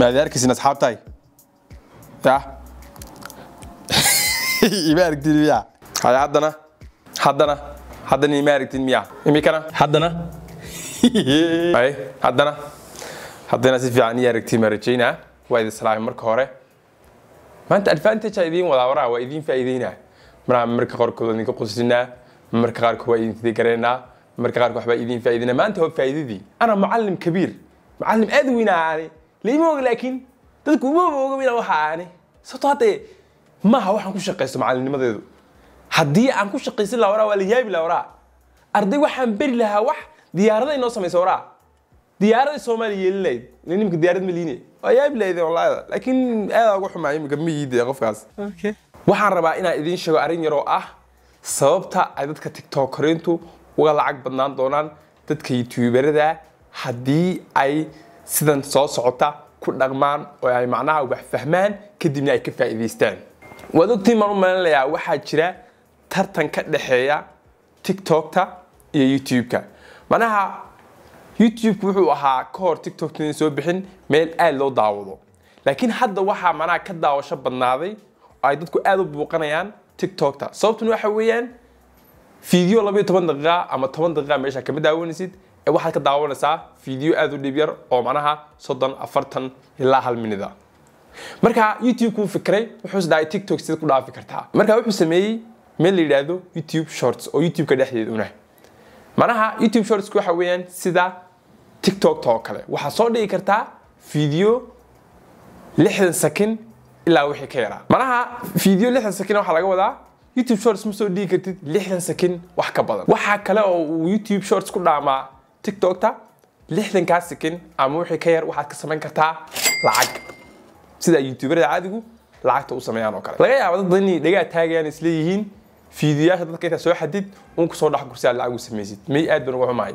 maad arkaysin asxaabtahay ya ima aragtin miya hay haddana haddana haddana ima aragtin miya imikana haddana hay haddana haddana si fiican iyo aragtiin ma rajaynaa waa idin salaamay marka hore maanta advantage idiin wadaa waraa waa idiin faa'iideynaa maraha marka qaarkood idinka qusinaa marka qaarkood waa idin tidigareynaa marka qaarkood waxbaa idiin faa'iideynaa maanta waa faa'iidadii ana mucallim kabiir mucallim aad weynaa ani lama og laakiin dadku uma oga inaa waxa aani sababto haddee maaha waxaan ku shaqaysto macalinimadeedu haddii aan ku shaqaysan laha waraa waa la yaabi laha waraa arday waxaan beri lahaa wax diyaarada inoo samaysa waraa diyaaraday soomaaliya yeelin lahayd ila nimka ma liinaya waa yaabi lahayd wallaahi laakiin aadaa ugu xumaa iminka miyiidee qofkaas waxaan rabaa inaan idiin sheego arrin yaroo ah sababta ay dadka tiktokorintu uga lacag badnaan doonaan dadka yutuubarada haddii ay sidan soo socota ku dhaqmaan oo ay macnaha wax fahmaan kadibna ay ka faa'iidaystaan waad u malinayaa waxaa jira tartan ka dhexeeya tiktokta iyo youtube macnaha youtube wuxuu ahaa ka hor tiktokta inay soo bixin meel aad loo daawado laakiin hadda waxaa macnaha ka daawasho badnaaday oo ay dadku aada u buuqanayaan tiktokta sababtuna waxa weeyaan fiideo labayo toban daqiiqa ama toban daqiiqa meesha kama daawanaysid waxaad ka daawanaysaa video aad u dhiib yar oo macnaha soddon afartan ilaa hal minid a ah. marka youtube kuu fikray wuxuuse dhahay tiktok sida ku dhaafi kartaa marka wuxuu sameeyey meel la yidhaahdo youtube shorts oo youtube-ka dhexdeeduna macnaha youtube shortsk waxa weeyaan sida tiktok-ta oo kale waxaad soo dhigi kartaa video lixdan second ilaa wixii ka yaraa macnaha video lixdan second waxaa laga wadaa youtube shorts ma soo dhigi kartid lixdan second wax ka badan waxaa kale oo uu youtube shorts ku dhaamaa tictokta lixdankaa sekin ama wixii ka yar waxaad ka samayn kartaa lacag sida youtuberada caadigu lacagta u sameeyaan oo kale laga yaaba dad badan inay dhagaa taagayaan isleeyihiin fiidiyoyaasha dadka intaa soo xadid uun kusoo dhex gursaa lacag u samaysid may aad baan uga xumahay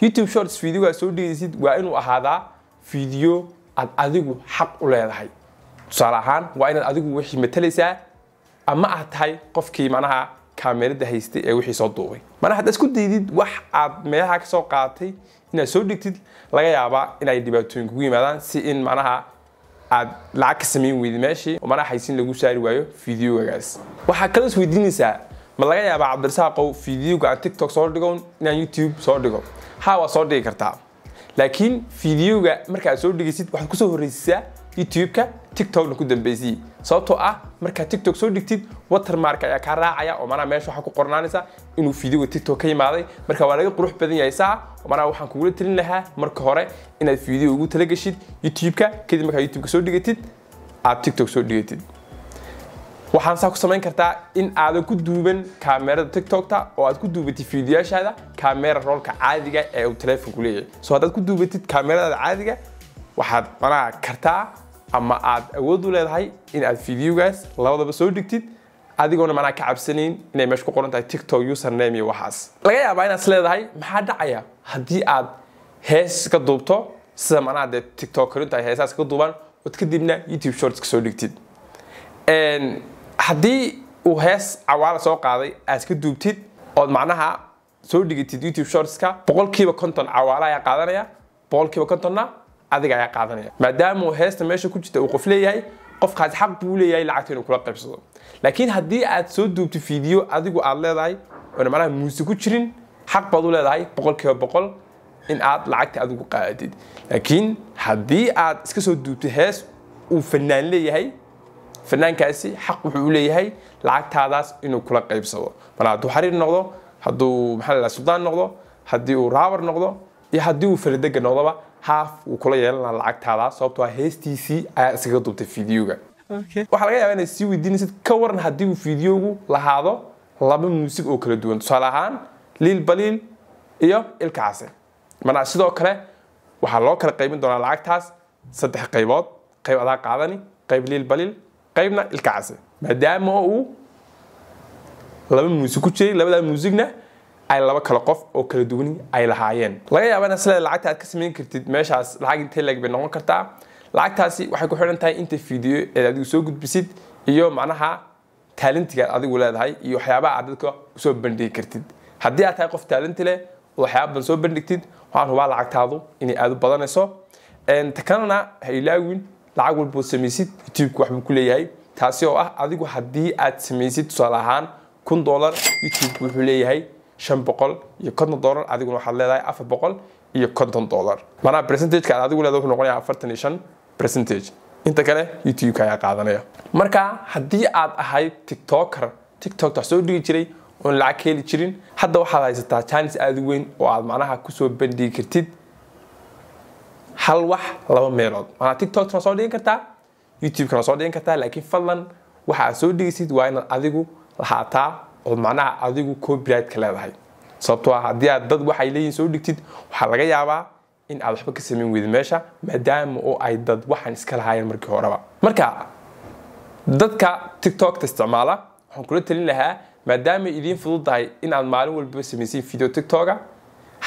youtube shorts fiidiyogaa soo dhigaysid waa inuu ahaadaa fiidiyo aad adigu xaq u leedahay tusaale ahaan waa inaad adigu wixii matalaysaa ama aad tahay qofkii macnaha kaamerada haystay ee wixii soo duubay mana haddaad isku daydid wax aad meelaha kasoo qaatay inaad soo dhigtid laga yaabaa inay dhibaatooyin kugu yimaadaan si in manaha aad lacag ka samayn weyday meeshii mana haysin lagu saari waayo videogagaas waxaa kaloo isweydiinaysaa ma laga yaabaa cabdirasaaqow videoga aan tiktok soo dhigon inaan youtube soo dhigo ha waa soo dhigi kartaa laakiin videoga marka soo dhigaysid waxaad kusoo horreysiisaa youtube tictokna ku dambaysiyi sababtoo ah markaad tiktok soo dhigtid watermark ayaa kaa raacaya oo manaa meesha waxaa ku qornaanaysa inuu fiidiga tiktok ka yimaaday marka waa laga qurux badan yahay saa manaa waxaan kugula telin lahaa marka hore inaad fiidiga ugu talagashid youtube-ka kadib markaad youtube-ka soo dhigatid aad tiktok soo dhigatid waxaan saa ku samayn kartaa in aadan ku duuban kaamerada tiktokta oo aad ku duubatid fiidiyaashaada kaamera roolka caadiga ah ee uu taleefonku leeyahay soo haddaad ku duubatid kaameradaada caadiga waxaad manaa kartaa ama aad awood u leedahay in aad videogaas labadaba soo dhigtid adigoona manaa ka cabsanayn inay meesha ku qoran tahay tiktok username iyo waxaas laga yaabaa inaad is maxaa dhacaya haddii aad hees ka duubto sida manaa dee tiktokerin tahay heesaas ka duubaan ood kadibna youtube shorts ka soo dhigtid haddii uu hees cawaala soo qaaday aad ka duubtid ood macnaha soo dhigatid youtube shortska boqolkiiba konton cawaalayaa qaadanaya boqolkiiba kontonna adiga ayaa qaadanaya maadaama heesta meesha ku jirta uu qof leeyahay qofkaasi xaq buu leeyahay lacagta inuu kula qaybsado laakiin haddii aad soo duubto fiidiyo adigu aad leedahay oona macnaha muuse ku jirin xaq baad u leedahay boqolkiiba boqol in aad lacagta adigu qaadid laakiin haddii aad iska soo duubto hees uu fanaan leeyahay fanaankaasi xaq wuxuu u leeyahay lacagtaadaas inuu kula qaybsado marka hadduu xariir noqdo hadduu maxaa la sultaan noqdo haddii uu raabar noqdo iyo haddii uu faridega noqdoba haaf wuu kula yeelana lacagtaada sababtoo heestiisii ah ayaa iskaga duubtay fideoga waxaa laga yaba inay sii weydiinaysid ka waran haddii uu fideogu lahaado laba muusig oo kala duwan tusaale ahaan liil baliil iyo ilka case sidoo kale waxaa loo kala qaybin doonaa lacagtaas saddex qaybood qayb adaa qaadani qayb liil baliil qaybna ilka maadaama uu laba muusig ku jiray labadaa muusigna ay laba kale qof oo kala duwani ay lahaayeen laga yaaba in asle lacagta aad ka samayn kartid meeshaas lacag intee leeg bay noqon kartaa lacagtaasi waxay ku xidhan tahay inta fiidiyo eed adigu soo gudbisid iyo macnaha taalintigaad adigu leedahay iyo waxyaabaha aad dadka usoo bandhigi kartid haddii aad tahay qof taalinti leh oo waxyaaba badan soo bandhigtid waxaan hubaa lacagtaadu inay aada u badanayso ta ha ilaawin lacag walbood samaysid youtubeka waxbuu ku leeyahay taasi oo ah adigu haddii aad samaysid tusaale ahaan kun dollar youtubeka wuxuu leeyahay shan boqol iyo konton dolar adiguna waxaad leedahay afar boqol iyo konton dolar manaa percentageka aad adigu leedahay wuxuu noqonaya afartan iyo shan percentage inta kale youtube ayaa qaadanaya marka haddii aad ahayd tictoker tictok soo dhigi jiray oon lacag ka heli jirin hadda waxaad haysataa chance aada u weyn oo aad macnaha kusoo bandhigi kartid hal wax laba meelood manaa tictoktana soo dhigan kartaa youtube soo dhigan kartaa laakiin fadlan waxa soo dhigaysid waa inaad adigu lahaataa ood macnaha adigu copyright ka leedahay sababtoo ah haddii aad dad waxay leeyihin soo dhigtid waxaa laga yaabaa in aad waxba ka samayn weyda meesha maadaama oo ay dad waxaan iska lahaayeen markii horeba marka dadka tiktok isticmaala waxaan kula talin lahaa maadaama idiin fudud inaad maalin walba samaysiin video tiktoka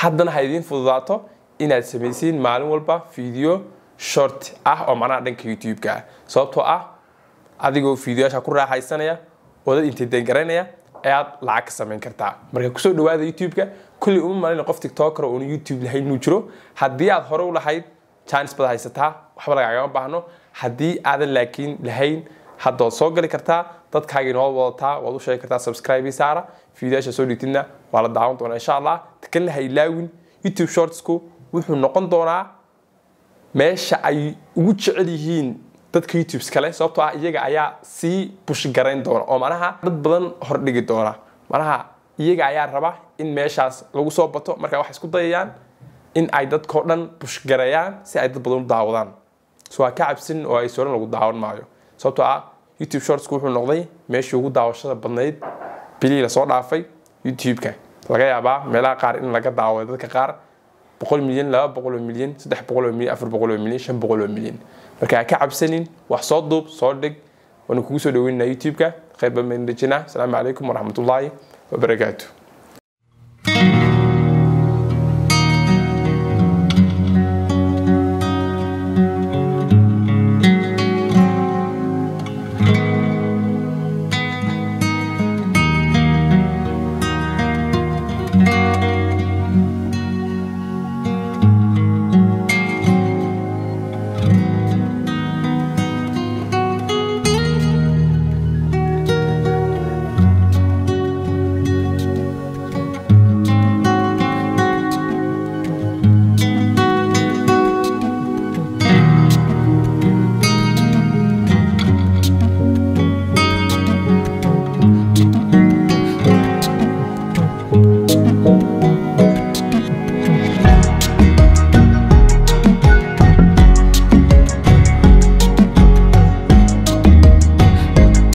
haddana ha idiin fududaato inaad samaysiin maalin walba video short ah oo macnaha dhanka youtube sababtoo ah adigoo videoyaasha ku raaxaysanaya oo dad intideen garanaya ayaad lacag ka samayn kartaa marka kusoo dhawaada youtube-ka kulli uma malin qof tictoker oona youtube lahayn inuu jiro haddii aad hore u lahayd jaanis baad haysataa waxba lagaagama baahno haddii aadan laakiin lahayn hadda soo gali kartaa dadkaaga inoo wadataa waad u sheegi kartaa subscribe saara fiidaasha soo dhigtidna waa la daawan doonaa insha allah takan laha ilaawin youtube shortsku wuxuu noqon doonaa meesha ay ugu jecel yihiin dadka youtube skale sababtoo ah iyaga ayaa sii bushgarayn doona oo manaha dad badan hordhigi doona manaha iyaga ayaa raba in meeshaas lagu soo bato marka waxay isku dayayaan in ay dadkao dhan bushgareeyaan si ay dad badan u daawadaan so ha ka cabsin oo aysoran lagu daawan maayo sababtoo ah youtube shortsku wuxuu noqday meeshii ugu daawashada badnayd bilihii lasoo dhaafay youtube laga yaabaa meelaha qaar in laga daawado dadka qaar boqol milyan laba boqoloo milyan saddex boqoloo milyan afar boqoloo milyan shan boqoloo milyan marka ha ka cabsanin wax soo duub soo dhig waanu kugu soo dhaweynaynaa youtube-ka khayr baan bayn calaykum waraxmatullaahi wabarakaatu